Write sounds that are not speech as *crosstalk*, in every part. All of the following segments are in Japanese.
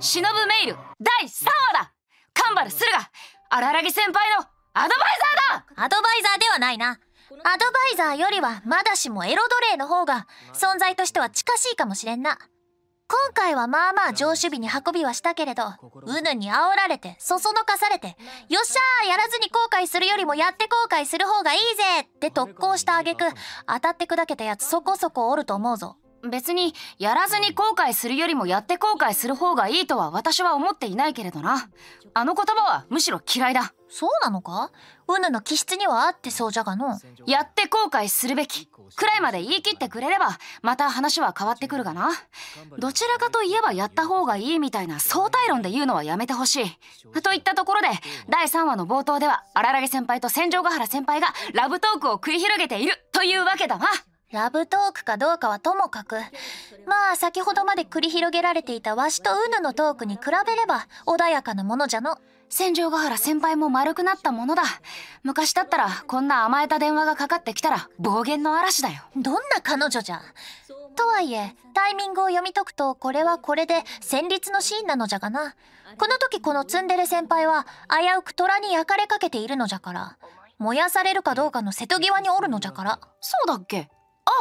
忍メイル第3話だカンバルるが荒木先輩のアドバイザーだアドバイザーではないなアドバイザーよりはまだしもエロ奴隷の方が存在としては近しいかもしれんな今回はまあまあ上守備に運びはしたけれどうぬに煽られてそそのかされてよっしゃーやらずに後悔するよりもやって後悔する方がいいぜって特攻した挙句当たって砕けたやつそこそこおると思うぞ別にやらずに後悔するよりもやって後悔する方がいいとは私は思っていないけれどなあの言葉はむしろ嫌いだそうなのかうぬの気質には合ってそうじゃがのやって後悔するべきくらいまで言い切ってくれればまた話は変わってくるがなどちらかといえばやった方がいいみたいな相対論で言うのはやめてほしいといったところで第3話の冒頭では荒木先輩と戦場ヶ原先輩がラブトークを繰り広げているというわけだなラブトークかどうかはともかく、まあ先ほどまで繰り広げられていたわしとうぬのトークに比べれば穏やかなものじゃの。戦場ヶ原先輩も丸くなったものだ。昔だったらこんな甘えた電話がかかってきたら暴言の嵐だよ。どんな彼女じゃ。とはいえ、タイミングを読み解くとこれはこれで戦慄のシーンなのじゃがな。この時このツンデレ先輩は危うく虎に焼かれかけているのじゃから、燃やされるかどうかの瀬戸際におるのじゃから。そうだっけ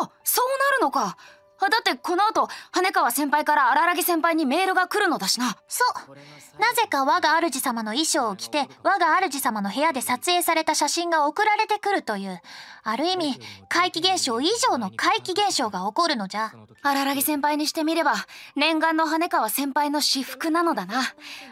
あそうなるのかだってこの後羽川先輩から荒木先輩にメールが来るのだしなそうなぜか我が主様の衣装を着て我が主様の部屋で撮影された写真が送られてくるというある意味怪奇現象以上の怪奇現象が起こるのじゃ荒木先輩にしてみれば念願の羽川先輩の私服なのだな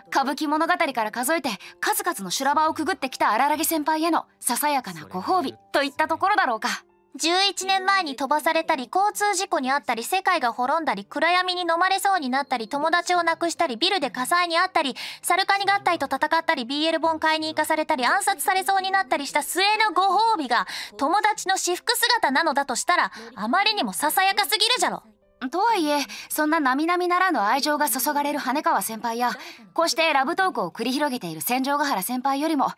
歌舞伎物語から数えて数々の修羅場をくぐってきた荒木先輩へのささやかなご褒美といったところだろうか11年前に飛ばされたり交通事故に遭ったり世界が滅んだり暗闇に飲まれそうになったり友達を亡くしたりビルで火災にあったりサルカニ合体と戦ったり BL 本買いに行かされたり暗殺されそうになったりした末のご褒美が友達の私服姿なのだとしたらあまりにもささやかすぎるじゃろ。とはいえそんな並々ならぬ愛情が注がれる羽川先輩やこうしてラブトークを繰り広げている戦場ヶ原先輩よりも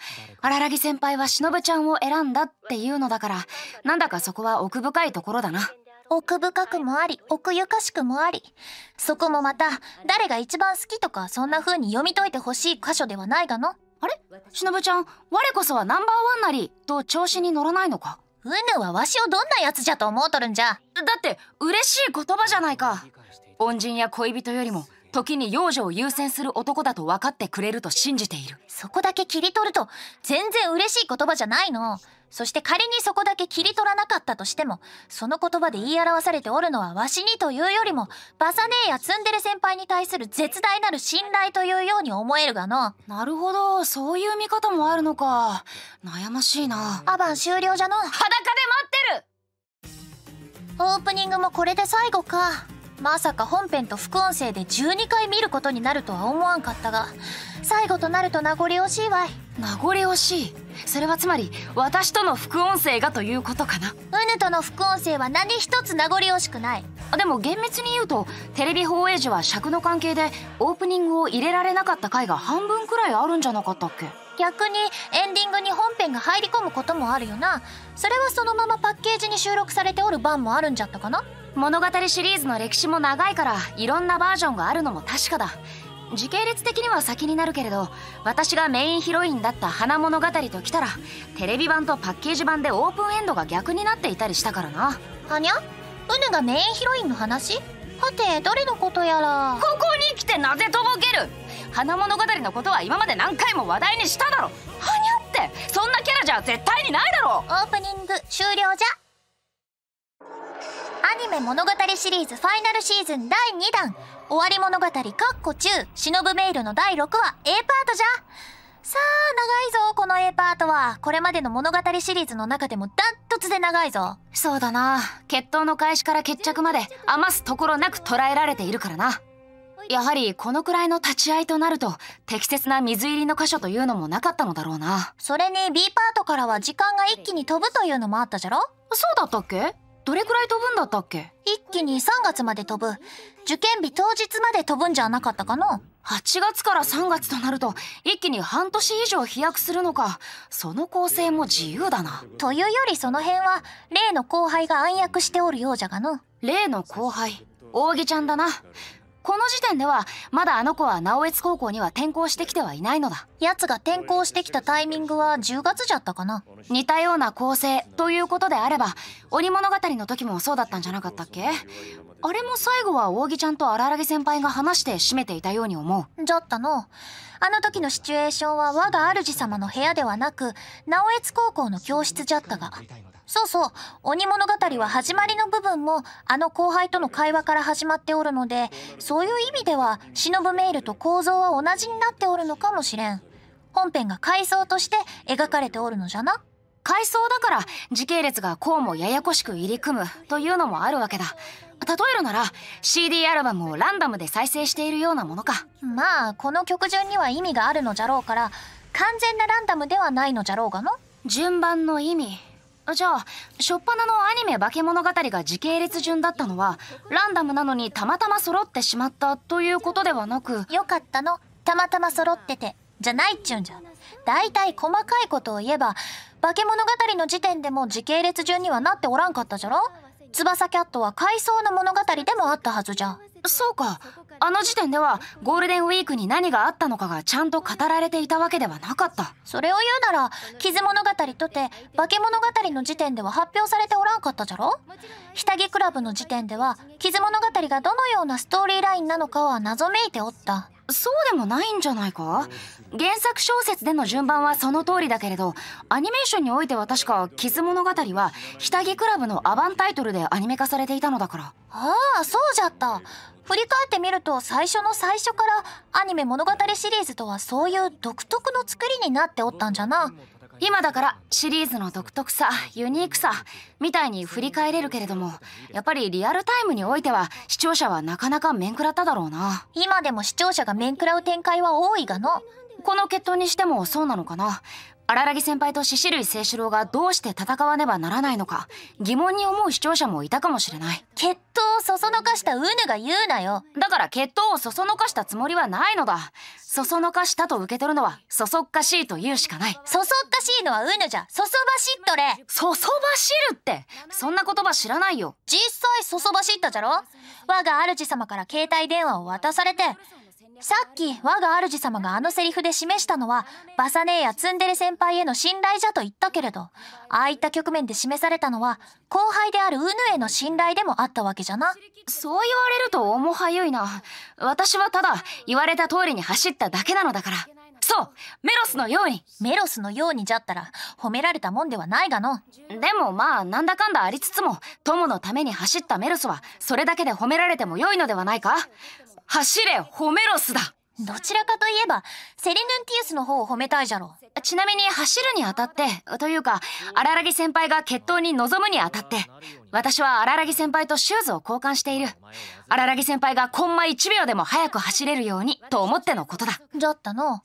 荒木先輩は忍ちゃんを選んだっていうのだからなんだかそこは奥深いところだな奥深くもあり奥ゆかしくもありそこもまた誰が一番好きとかそんな風に読み解いてほしい箇所ではないがのあれ忍ちゃん我こそはナンバーワンなりと調子に乗らないのかうぬはわしをどんなやつじゃと思うとるんじゃだって嬉しい言葉じゃないか恩人や恋人よりも時に幼女を優先する男だと分かってくれると信じているそこだけ切り取ると全然嬉しい言葉じゃないのそして仮にそこだけ切り取らなかったとしても、その言葉で言い表されておるのはわしにというよりも、バサネーやツンデレ先輩に対する絶大なる信頼というように思えるがの。なるほど、そういう見方もあるのか。悩ましいな。アバン終了じゃの。裸で待ってるオープニングもこれで最後か。まさか本編と副音声で12回見ることになるとは思わんかったが、最後となると名残惜しいわい。名残惜しいそれはつまり私との副音声がということかなうぬとの副音声は何一つ名残惜しくないでも厳密に言うとテレビ放映時は尺の関係でオープニングを入れられなかった回が半分くらいあるんじゃなかったっけ逆にエンディングに本編が入り込むこともあるよなそれはそのままパッケージに収録されておる版もあるんじゃったかな物語シリーズの歴史も長いからいろんなバージョンがあるのも確かだ時系列的には先になるけれど私がメインヒロインだった花物語ときたらテレビ版とパッケージ版でオープンエンドが逆になっていたりしたからなはにゃうぬがメインヒロインの話はて誰のことやらここに来てなぜとぼける花物語のことは今まで何回も話題にしただろはにゃってそんなキャラじゃ絶対にないだろオープニング終了じゃアニメ物語シリーズファイナルシーズン第2弾終わり物語かっこ中、忍ぶメイルの第6話 A パートじゃ。さあ、長いぞ、この A パートは。これまでの物語シリーズの中でもダントツで長いぞ。そうだな。決闘の開始から決着まで余すところなく捉えられているからな。やはりこのくらいの立ち合いとなると適切な水入りの箇所というのもなかったのだろうなそれに B パートからは時間が一気に飛ぶというのもあったじゃろそうだったっけどれくらい飛ぶんだったっけ一気に3月まで飛ぶ。受験日当日まで飛ぶんじゃなかったかの ?8 月から3月となると、一気に半年以上飛躍するのか、その構成も自由だな。というよりその辺は、例の後輩が暗躍しておるようじゃがの。例の後輩、扇ちゃんだな。この時点ではまだあの子は直江津高校には転校してきてはいないのだ奴が転校してきたタイミングは10月じゃったかな似たような構成ということであれば鬼物語の時もそうだったんじゃなかったっけあれも最後は扇ちゃんと荒木先輩が話して締めていたように思うじゃったのあの時のシチュエーションは我が主様の部屋ではなく直江津高校の教室じゃったがそうそう、鬼物語は始まりの部分も、あの後輩との会話から始まっておるので、そういう意味では、忍メールと構造は同じになっておるのかもしれん。本編が階層として描かれておるのじゃな。階層だから、時系列がこうもややこしく入り組むというのもあるわけだ。例えるなら CD アルバムをランダムで再生しているようなものかまあこの曲順には意味があるのじゃろうから完全なランダムではないのじゃろうがの順番の意味じゃあ初っ端のアニメ「化け物語」が時系列順だったのはランダムなのにたまたま揃ってしまったということではなくよかったのたまたま揃っててじゃないっちゅうんじゃ大体細かいことを言えば化け物語の時点でも時系列順にはなっておらんかったじゃろ翼キャットは海藻の物語でもあったはずじゃそうかあの時点ではゴールデンウィークに何があったのかがちゃんと語られていたわけではなかったそれを言うなら「傷物語」とて「化け物語」の時点では発表されておらんかったじゃろ下着クラブの時点では「傷物語」がどのようなストーリーラインなのかは謎めいておったそうでもないんじゃないか原作小説での順番はその通りだけれどアニメーションにおいては確か「キズ物語」は下着クラブのアバンタイトルでアニメ化されていたのだからああそうじゃった振り返ってみると最初の最初からアニメ物語シリーズとはそういう独特の作りになっておったんじゃな今だからシリーズの独特さユニークさみたいに振り返れるけれどもやっぱりリアルタイムにおいては視聴者はなかなか面食らっただろうな今でも視聴者が面食らう展開は多いがのこの決闘にしてもそうなのかな荒木先輩と獅子類清志郎がどうして戦わねばならないのか疑問に思う視聴者もいたかもしれない決闘をそそのかしたウヌが言うなよだから決闘をそそのかしたつもりはないのだそそのかしたと受け取るのはそそっかしいと言うしかないそそっかしいのはウヌじゃそそばしっとれそそばしるってそんな言葉知らないよ実際そそばしったじゃろ我が主様から携帯電話を渡されてさっき我が主様があのセリフで示したのはバサネーやツンデレ先輩への信頼じゃと言ったけれどああいった局面で示されたのは後輩であるウヌへの信頼でもあったわけじゃなそう言われるとおもはゆいな私はただ言われた通りに走っただけなのだからそうメロスのようにメロスのようにじゃったら褒められたもんではないがのでもまあなんだかんだありつつも友のために走ったメロスはそれだけで褒められてもよいのではないか走れホメロスだどちらかといえば、セリヌンティウスの方を褒めたいじゃろ。ちなみに走るにあたって、というか、荒らぎ先輩が決闘に臨むにあたって、私は荒らぎ先輩とシューズを交換している。荒らぎ先輩がコンマ1秒でも早く走れるように、と思ってのことだ。じゃったの。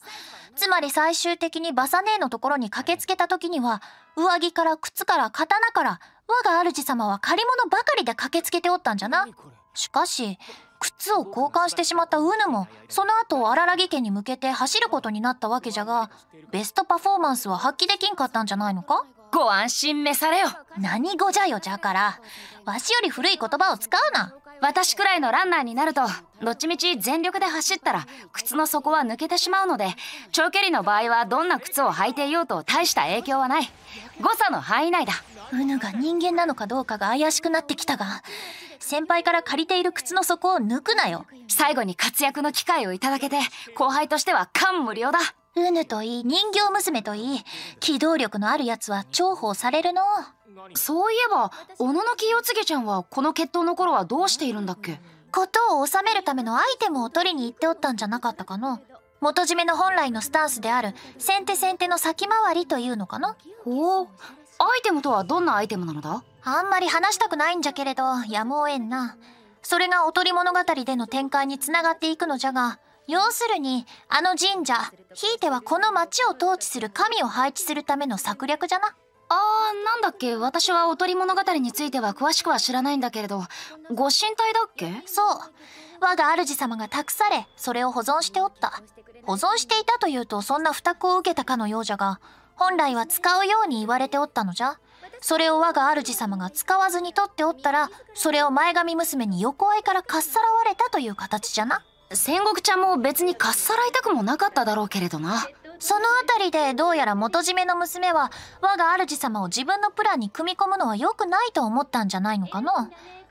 つまり最終的にバサ姉のところに駆けつけた時には、上着から靴から刀から、我が主様は借り物ばかりで駆けつけておったんじゃな。しかし、靴を交換してしまったウヌもその後荒木家に向けて走ることになったわけじゃがベストパフォーマンスは発揮できんかったんじゃないのかご安心召されよ何語じゃよじゃからわしより古い言葉を使うな私くらいのランナーになると、どっちみち全力で走ったら靴の底は抜けてしまうので、長距離の場合はどんな靴を履いていようと大した影響はない。誤差の範囲内だ。うぬが人間なのかどうかが怪しくなってきたが、先輩から借りている靴の底を抜くなよ。最後に活躍の機会をいただけて、後輩としては感無量だ。うぬといい、人形娘といい、機動力のあるやつは重宝されるの。そういえば、小野の清継ちゃんはこの決闘の頃はどうしているんだっけことを収めるためのアイテムを取りに行っておったんじゃなかったかの元締めの本来のスタンスである先手先手の先回りというのかなおおアイテムとはどんなアイテムなのだあんまり話したくないんじゃけれどやむをえんなそれがおとり物語での展開につながっていくのじゃが要するにあの神社ひいてはこの町を統治する神を配置するための策略じゃなあーなんだっけ私はおとり物語については詳しくは知らないんだけれどご神体だっけそう我が主様が託されそれを保存しておった保存していたというとそんな付託を受けたかのようじゃが本来は使うように言われておったのじゃそれを我が主様が使わずに取っておったらそれを前髪娘に横いからかっさらわれたという形じゃな戦国ちゃんも別にかっさらいたくもなかっただろうけれどな。そのあたりでどうやら元締めの娘は我が主様を自分のプランに組み込むのは良くないと思ったんじゃないのかの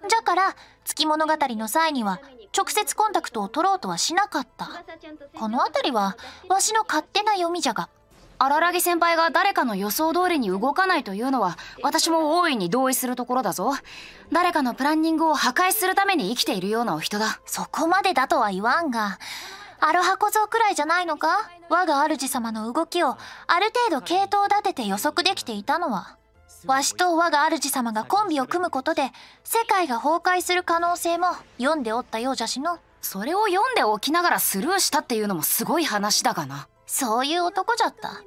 じゃから月物語の際には直接コンタクトを取ろうとはしなかったこのあたりはわしの勝手な読みじゃが荒らぎ先輩が誰かの予想通りに動かないというのは私も大いに同意するところだぞ誰かのプランニングを破壊するために生きているようなお人だそこまでだとは言わんがアロハ小僧くらいじゃないのか我が主様の動きをある程度系統立てて予測できていたのはわしと我が主様がコンビを組むことで世界が崩壊する可能性も読んでおったようじゃしのそれを読んでおきながらスルーしたっていうのもすごい話だがなそういう男じゃった。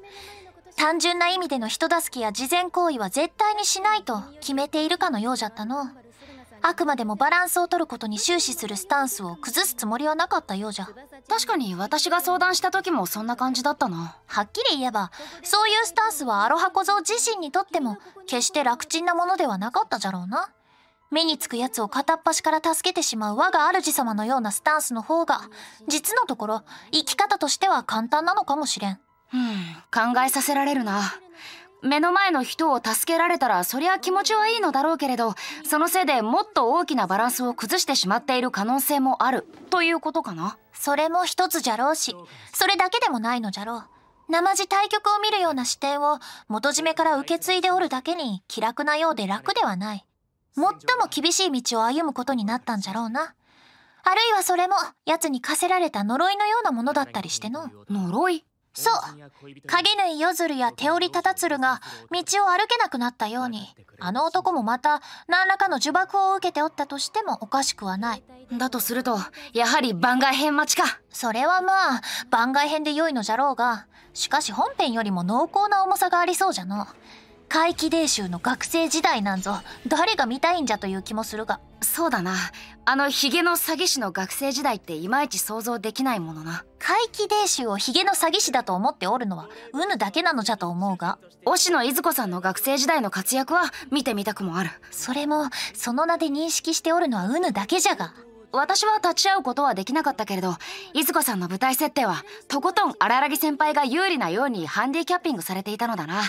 単純な意味での人助けや事前行為は絶対にしないと決めているかのようじゃったの。あくまでもバランスを取ることに終始するスタンスを崩すつもりはなかったようじゃ確かに私が相談した時もそんな感じだったなはっきり言えばそういうスタンスはアロハ小僧自身にとっても決して楽ちんなものではなかったじゃろうな目につくやつを片っ端から助けてしまう我が主様のようなスタンスの方が実のところ生き方としては簡単なのかもしれんうん考えさせられるな目の前の人を助けられたらそりゃ気持ちはいいのだろうけれどそのせいでもっと大きなバランスを崩してしまっている可能性もあるということかなそれも一つじゃろうしそれだけでもないのじゃろう生地対局を見るような視点を元締めから受け継いでおるだけに気楽なようで楽ではない最も厳しい道を歩むことになったんじゃろうなあるいはそれも奴に課せられた呪いのようなものだったりしての呪いそう影縫い夜鶴や手織忠鶴が道を歩けなくなったようにあの男もまた何らかの呪縛を受けておったとしてもおかしくはないだとするとやはり番外編待ちかそれはまあ番外編で良いのじゃろうがしかし本編よりも濃厚な重さがありそうじゃの怪奇伝習の学生時代なんぞ誰が見たいんじゃという気もするがそうだなあのヒゲの詐欺師の学生時代っていまいち想像できないものな怪奇伝習をヒゲの詐欺師だと思っておるのはうぬだけなのじゃと思うが忍野いず子さんの学生時代の活躍は見てみたくもあるそれもその名で認識しておるのはうぬだけじゃが私は立ち会うことはできなかったけれど、いずこさんの舞台設定は、とことん荒木先輩が有利なようにハンディキャッピングされていたのだな。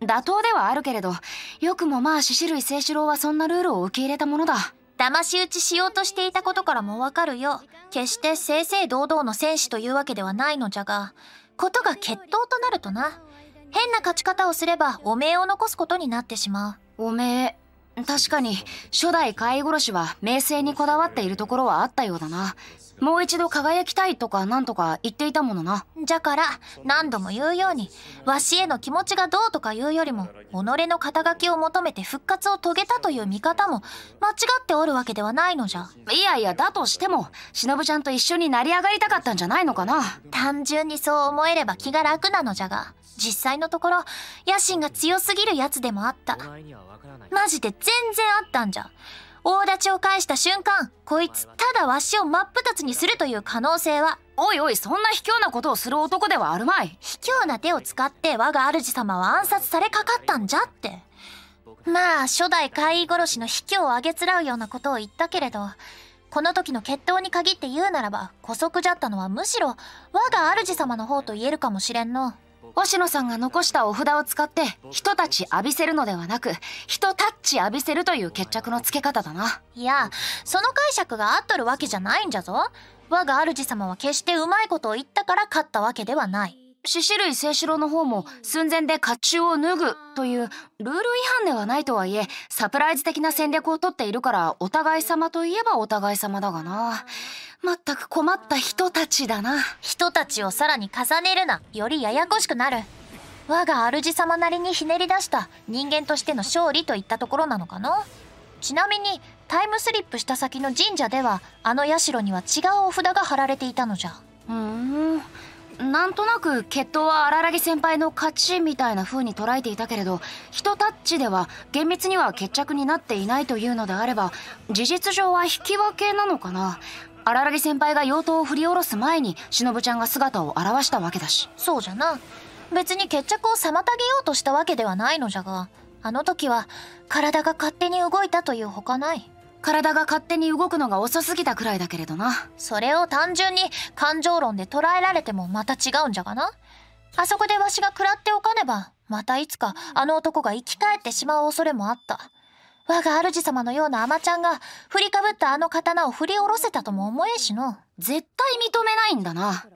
妥当ではあるけれど、よくもまあ獅子類清志郎はそんなルールを受け入れたものだ。騙し討ちしようとしていたことからもわかるよ。決して正々堂々の戦士というわけではないのじゃが、ことが決闘となるとな。変な勝ち方をすれば汚名を残すことになってしまう。汚名。確かに初代飼い殺しは名声にこだわっているところはあったようだなもう一度輝きたいとかなんとか言っていたものなじゃから何度も言うようにわしへの気持ちがどうとか言うよりも己の肩書きを求めて復活を遂げたという見方も間違っておるわけではないのじゃいやいやだとしても忍ちゃんと一緒になり上がりたかったんじゃないのかな単純にそう思えれば気が楽なのじゃが実際のところ野心が強すぎるやつでもあったマジで全然あったんじゃ大立ちを返した瞬間こいつただわしを真っ二つにするという可能性はおいおいそんな卑怯なことをする男ではあるまい卑怯な手を使って我が主様は暗殺されかかったんじゃってまあ初代怪異殺しの卑怯をあげつらうようなことを言ったけれどこの時の決闘に限って言うならば姑息じゃったのはむしろ我が主様の方と言えるかもしれんの。星野さんが残したお札を使って人たち浴びせるのではなく人タッチ浴びせるという決着のつけ方だないやその解釈が合っとるわけじゃないんじゃぞ我が主様は決してうまいことを言ったから勝ったわけではない獅子類清志郎の方も寸前で甲冑を脱ぐというルール違反ではないとはいえサプライズ的な戦略をとっているからお互い様といえばお互い様だがなまったく困った人たちだな。人たちをさらに重ねるな。よりややこしくなる。我が主様なりにひねり出した人間としての勝利といったところなのかな。ちなみに、タイムスリップした先の神社では、あの社には違うお札が貼られていたのじゃ。うーん。なんとなく決闘は荒木先輩の勝ちみたいな風に捉えていたけれど人タッチでは厳密には決着になっていないというのであれば事実上は引き分けなのかな荒ら先輩が妖刀を振り下ろす前に忍ちゃんが姿を現したわけだしそうじゃな別に決着を妨げようとしたわけではないのじゃがあの時は体が勝手に動いたというほかない体が勝手に動くのが遅すぎたくらいだけれどなそれを単純に感情論で捉えられてもまた違うんじゃがなあそこでわしが食らっておかねばまたいつかあの男が生き返ってしまう恐れもあった我が主様のようなアマちゃんが、振りかぶったあの刀を振り下ろせたとも思えしの。絶対認めないんだな。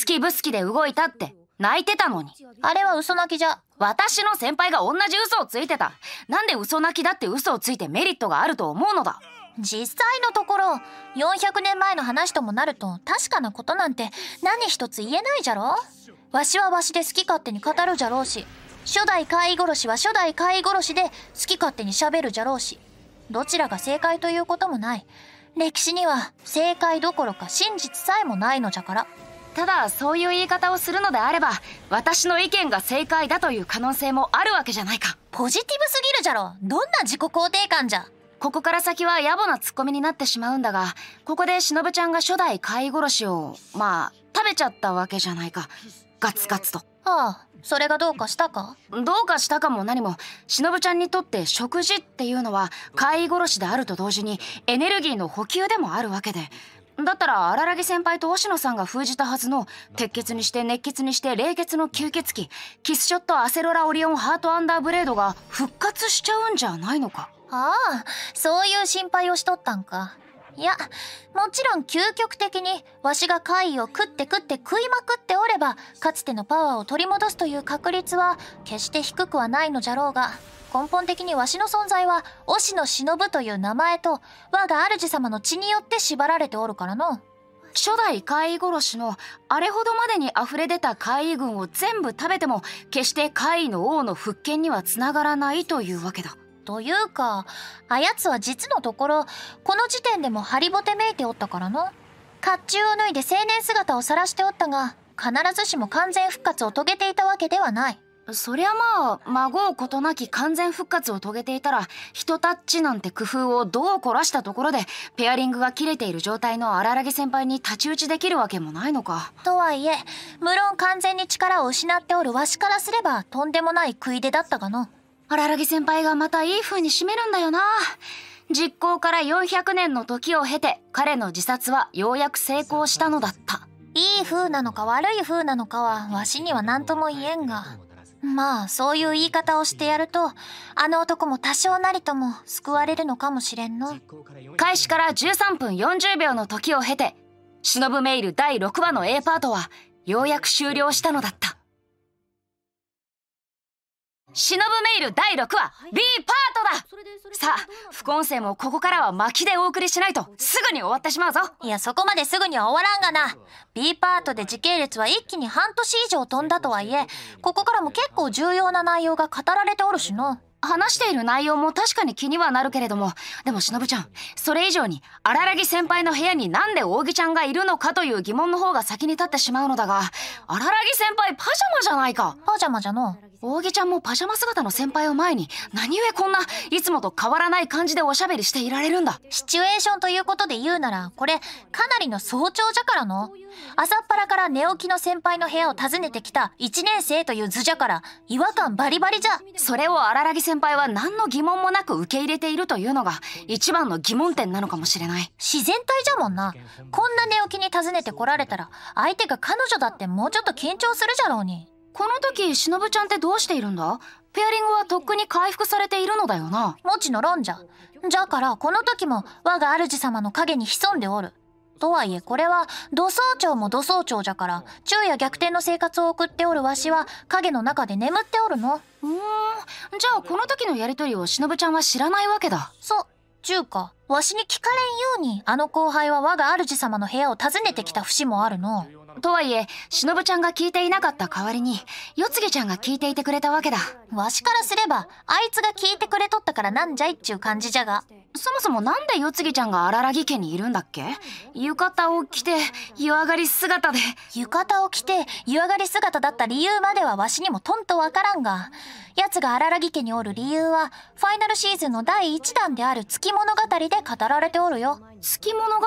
好き不好きで動いたって、泣いてたのに。あれは嘘泣きじゃ。私の先輩が同じ嘘をついてた。なんで嘘泣きだって嘘をついてメリットがあると思うのだ。実際のところ400年前の話ともなると確かなことなんて何一つ言えないじゃろわしはわしで好き勝手に語るじゃろうし初代飼い殺しは初代飼い殺しで好き勝手にしゃべるじゃろうしどちらが正解ということもない歴史には正解どころか真実さえもないのじゃからただそういう言い方をするのであれば私の意見が正解だという可能性もあるわけじゃないかポジティブすぎるじゃろどんな自己肯定感じゃここから先は野暮なツッコミになってしまうんだがここでしのぶちゃんが初代飼い殺しをまあ食べちゃったわけじゃないかガツガツとああそれがどうかしたかどうかしたかも何もしのぶちゃんにとって食事っていうのは怪異殺しであると同時にエネルギーの補給でもあるわけでだったら荒木先輩と星野さんが封じたはずの鉄血にして熱血にして冷血の吸血鬼キスショットアセロラオリオンハートアンダーブレードが復活しちゃうんじゃないのかああそういう心配をしとったんかいやもちろん究極的にわしが怪異を食って食って食いまくっておればかつてのパワーを取り戻すという確率は決して低くはないのじゃろうが根本的にわしの存在は忍野忍という名前と我が主様の血によって縛られておるからの。初代怪異殺しのあれほどまでに溢れ出た怪異軍を全部食べても決して怪異の王の復権にはつながらないというわけだというか、あやつは実のところ、この時点でもハリボテめいておったからの。甲冑を脱いで青年姿を晒しておったが、必ずしも完全復活を遂げていたわけではない。そりゃまあ、孫を事なき完全復活を遂げていたら、人タッチなんて工夫をどう凝らしたところで、ペアリングが切れている状態の荒ら先輩に太刀打ちできるわけもないのか。とはいえ、無論完全に力を失っておるわしからすれば、とんでもない食い出だったがの。荒木先輩がまたいい風に締めるんだよな。実行から400年の時を経て彼の自殺はようやく成功したのだった。いい風なのか悪い風なのかはわしには何とも言えんが。まあそういう言い方をしてやるとあの男も多少なりとも救われるのかもしれんの開始から13分40秒の時を経て忍メイル第6話の A パートはようやく終了したのだった忍メール第6話 B パートださあ副音声もここからは巻きでお送りしないとすぐに終わってしまうぞいやそこまですぐには終わらんがな B パートで時系列は一気に半年以上飛んだとはいえここからも結構重要な内容が語られておるしの話している内容も確かに気にはなるけれどもでもしのぶちゃんそれ以上に荒木先輩の部屋になんで扇ちゃんがいるのかという疑問の方が先に立ってしまうのだが荒らぎ先輩パジャマじゃないかパジャマじゃのう扇ちゃんもパジャマ姿の先輩を前に何故こんないつもと変わらない感じでおしゃべりしていられるんだシチュエーションということで言うならこれかなりの早朝じゃからの朝っぱらから寝起きの先輩の部屋を訪ねてきた1年生という図じゃから違和感バリバリじゃそれを荒木先輩は何の疑問もなく受け入れているというのが一番の疑問点なのかもしれない自然体じゃもんなこんな寝起きに訪ねてこられたら相手が彼女だってもうちょっと緊張するじゃろうにこの時しのぶちゃんってどうしているんだペアリングはとっくに回復されているのだよなもちの論じゃじゃからこの時も我が主様の影に潜んでおるとはいえこれは土葬長も土葬長じゃから昼夜逆転の生活を送っておるわしは影の中で眠っておるのうーんじゃあこの時のやりとりをしのぶちゃんは知らないわけだそうちゅうかわしに聞かれんようにあの後輩は我が主様の部屋を訪ねてきた節もあるのとはいえ、しのぶちゃんが聞いていなかった代わりに、よつぎちゃんが聞いていてくれたわけだ。わしからすれば、あいつが聞いてくれとったからなんじゃいっちゅう感じじゃが。そもそもなんで世継ぎちゃんが荒木家にいるんだっけ浴衣を着て湯上がり姿で浴衣を着て湯上がり姿だった理由まではわしにもとんとわからんが奴が荒木家におる理由はファイナルシーズンの第1弾である月物語で語られておるよ月物語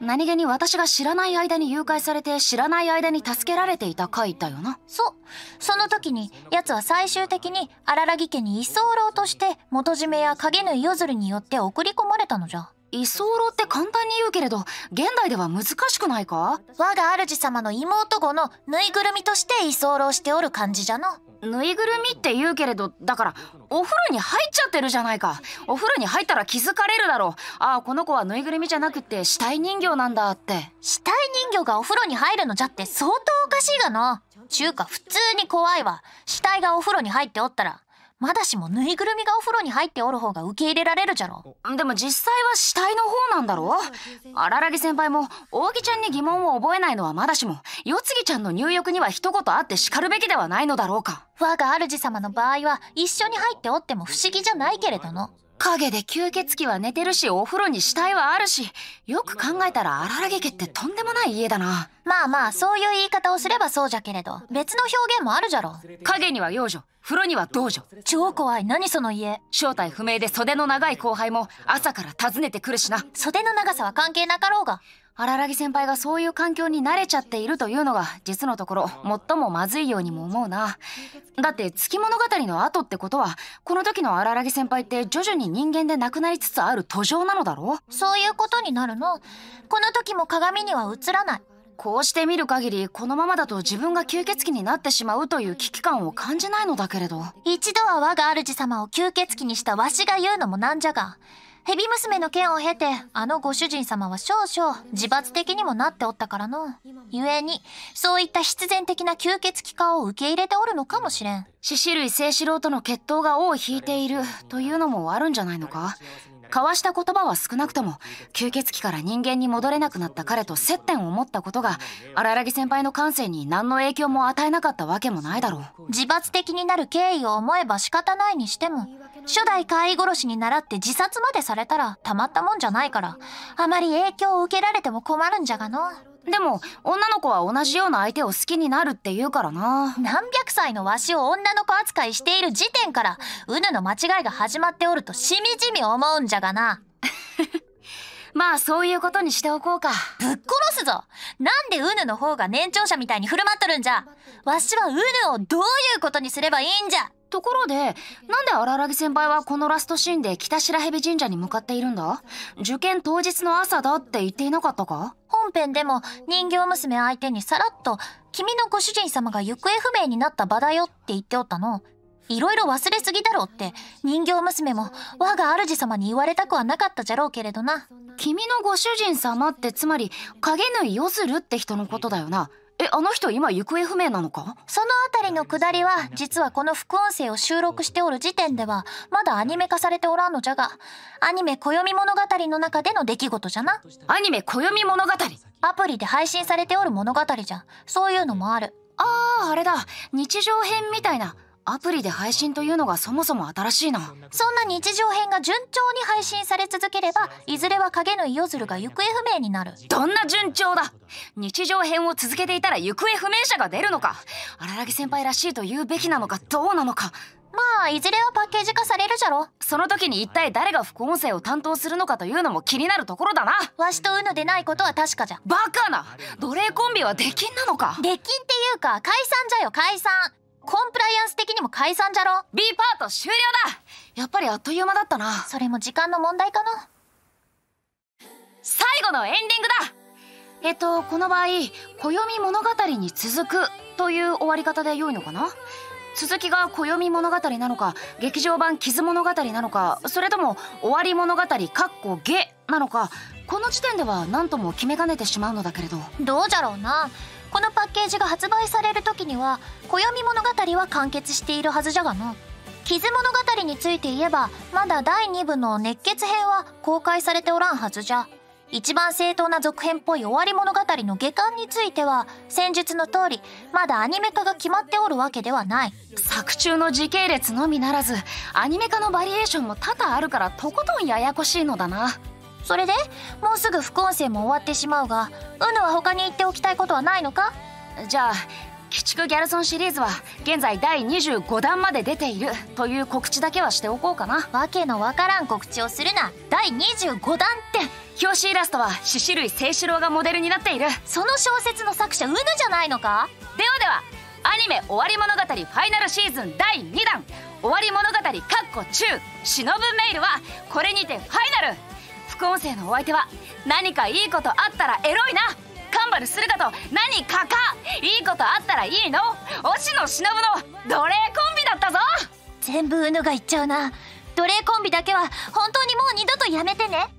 何気に私が知らない間に誘拐されて知らない間に助けられていた回だよなそうその時に奴は最終的に荒木家に居候として元締めや影縫夜鶴によってって送り込まれたのじゃ居候って簡単に言うけれど現代では難しくないか我が主様の妹子のぬいぐるみとして居候しておる感じじゃのぬいぐるみって言うけれどだからお風呂に入っちゃってるじゃないかお風呂に入ったら気づかれるだろうああこの子はぬいぐるみじゃなくて死体人形なんだって死体人形がお風呂に入るのじゃって相当おかしいがのちゅうか普通に怖いわ死体がお風呂に入っておったらまだしもぬいぐるみがお風呂に入っておる方が受け入れられるじゃろでも実際は死体の方なんだろ荒らぎ先輩も扇ちゃんに疑問を覚えないのはまだしも世継ちゃんの入浴には一言あってしかるべきではないのだろうか我が主様の場合は一緒に入っておっても不思議じゃないけれどの影で吸血鬼は寝てるしお風呂に死体はあるしよく考えたら荒げ家ってとんでもない家だなまあまあそういう言い方をすればそうじゃけれど別の表現もあるじゃろ影には幼女風呂には道女超怖い何その家正体不明で袖の長い後輩も朝から訪ねてくるしな袖の長さは関係なかろうが荒木先輩がそういう環境に慣れちゃっているというのが実のところ最もまずいようにも思うなだって月物語の後ってことはこの時の荒木先輩って徐々に人間でなくなりつつある途上なのだろそういうことになるのこの時も鏡には映らないこうして見る限りこのままだと自分が吸血鬼になってしまうという危機感を感じないのだけれど一度は我が主様を吸血鬼にしたわしが言うのもなんじゃが蛇娘の件を経て、あのご主人様は少々自罰的にもなっておったからの。故に、そういった必然的な吸血鬼化を受け入れておるのかもしれん。獅子類聖四郎との決闘が尾を引いているというのもあるんじゃないのか交わした言葉は少なくとも吸血鬼から人間に戻れなくなった彼と接点を持ったことが荒木先輩の感性に何の影響も与えなかったわけもないだろう自罰的になる経緯を思えば仕方ないにしても初代怪異殺しに倣って自殺までされたらたまったもんじゃないからあまり影響を受けられても困るんじゃがの。でも女の子は同じような相手を好きになるって言うからな何百歳のわしを女の子扱いしている時点からうぬの間違いが始まっておるとしみじみ思うんじゃがな *laughs* まあそういうことにしておこうかぶっ殺すぞなんでうぬの方が年長者みたいに振る舞っとるんじゃわしはうぬをどういうことにすればいいんじゃところで、なんで荒々木先輩はこのラストシーンで北白蛇神社に向かっているんだ受験当日の朝だって言っていなかったか本編でも人形娘相手にさらっと、君のご主人様が行方不明になった場だよって言っておったの。いろいろ忘れすぎだろって人形娘も我が主様に言われたくはなかったじゃろうけれどな君のご主人様ってつまり影縫いよするって人のことだよなえ、あの人今行方不明なのかその辺りのくだりは、実はこの副音声を収録しておる時点では、まだアニメ化されておらんのじゃが、アニメ暦物語の中での出来事じゃな。アニメ暦物語アプリで配信されておる物語じゃ。そういうのもある。ああ、あれだ。日常編みたいな。アプリで配信というのがそもそも新しいなそんな日常編が順調に配信され続ければいずれは影のズルが行方不明になるどんな順調だ日常編を続けていたら行方不明者が出るのか荒木先輩らしいと言うべきなのかどうなのかまあいずれはパッケージ化されるじゃろその時に一体誰が副音声を担当するのかというのも気になるところだなわしとうぬでないことは確かじゃバカな奴隷コンビは出禁なのか出禁っていうか解散じゃよ解散コンプライアンス的にも解散じゃろ B パート終了だやっぱりあっという間だったなそれも時間の問題かな最後のエンディングだえっとこの場合「暦物語に続く」という終わり方で良いのかな続きが暦物語なのか劇場版傷物語なのかそれとも終わり物語かっこげなのかこの時点では何とも決めかねてしまうのだけれどどうじゃろうなこのパッケージが発売される時には暦物語は完結しているはずじゃがの傷物語について言えばまだ第2部の熱血編は公開されておらんはずじゃ一番正当な続編っぽい終わり物語の下巻については先述の通りまだアニメ化が決まっておるわけではない作中の時系列のみならずアニメ化のバリエーションも多々あるからとことんややこしいのだなそれでもうすぐ副音声も終わってしまうがうぬは他に言っておきたいことはないのかじゃあ「鬼畜ギャルソン」シリーズは現在第25弾まで出ているという告知だけはしておこうかなわけのわからん告知をするな第25弾って表紙イラストは獅子類清志郎がモデルになっているその小説の作者うぬじゃないのかではではアニメ「終わり物語ファイナルシーズン第2弾」「終わり物語」かっこ中忍メイルはこれにてファイナル副音声のお相手は何かいいことあったらエロいなカンバルするかと何かかいいことあったらいいの推しの忍の奴隷コンビだったぞ全部うぬが言っちゃうな奴隷コンビだけは本当にもう二度とやめてね